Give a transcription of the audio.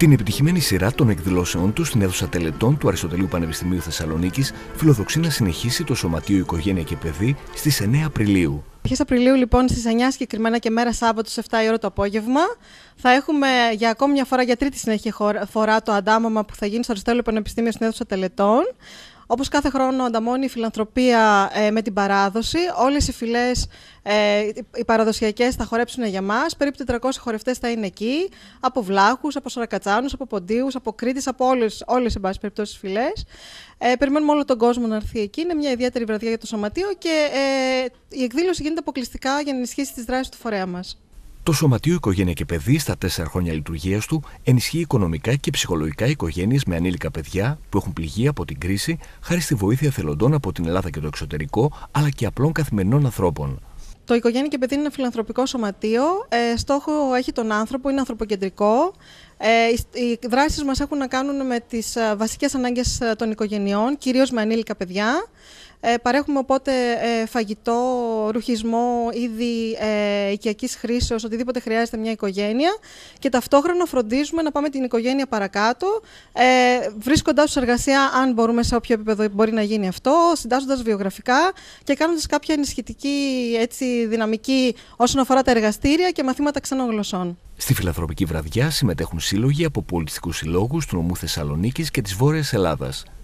Την επιτυχημένη σειρά των εκδηλώσεών του στην αίθουσα τελετών του Αριστοτελείου Πανεπιστημίου Θεσσαλονίκης φιλοδοξεί να συνεχίσει το Σωματείο Οικογένεια και Παιδί στις 9 Απριλίου. Αρχές Απριλίου, λοιπόν, στις 9 συγκεκριμένα και μέρα Σάββατος, 7 η ώρα το απόγευμα, θα έχουμε για ακόμη μια φορά, για τρίτη συνέχεια φορά, το αντάμωμα που θα γίνει στο Αριστοτέλειο Πανεπιστήμιο στην αίθουσα τελετών. Όπως κάθε χρόνο ανταμώνει η φιλανθρωπία ε, με την παράδοση. Όλες οι φυλές ε, οι παραδοσιακές θα χορέψουν για μας. Περίπου 400 χορευτές θα είναι εκεί. Από Βλάχους, από Σαρακατσάνους, από Ποντίους, από Κρήτης, από όλες, όλες εν πάση περιπτώσει φυλές. Ε, περιμένουμε όλο τον κόσμο να έρθει εκεί. Είναι μια ιδιαίτερη βραδιά για το σωματείο και ε, η εκδήλωση γίνεται αποκλειστικά για να ενισχύσει τις δράσεις του φορέα μας. Το Σωματείο Οικογένεια και Παιδί στα τέσσερα χρόνια λειτουργίας του ενισχύει οικονομικά και ψυχολογικά οικογένειες με ανήλικα παιδιά που έχουν πληγεί από την κρίση χάρη στη βοήθεια θελοντών από την Ελλάδα και το εξωτερικό, αλλά και απλών καθημερινών ανθρώπων. Το Οικογένεια και Παιδί είναι ένα φιλανθρωπικό σωματείο. Ε, στόχο έχει τον άνθρωπο, είναι ανθρωποκεντρικό. Ε, οι δράσεις μας έχουν να κάνουν με τις ε, βασικές ανάγκες ε, των οικογενειών, κυρίως με ανήλικα παιδιά. Ε, παρέχουμε οπότε ε, φαγητό, ρουχισμό, είδη ε, οικιακής χρήσεως, οτιδήποτε χρειάζεται μια οικογένεια. Και ταυτόχρονα φροντίζουμε να πάμε την οικογένεια παρακάτω, ε, βρίσκοντά τους εργασία, αν μπορούμε, σε όποιο επίπεδο μπορεί να γίνει αυτό, συντάσσοντα βιογραφικά και κάνοντας κάποια ενισχυτική έτσι, δυναμική όσον αφορά τα εργαστήρια και μαθήματα ξένων γλωσσών. Στη φιλανθρωπική βραδιά συμμετέχουν σύλλογοι από πολιτικού συλλόγους του νομού Θεσσαλονίκης και της Βόρειας Ελλάδας.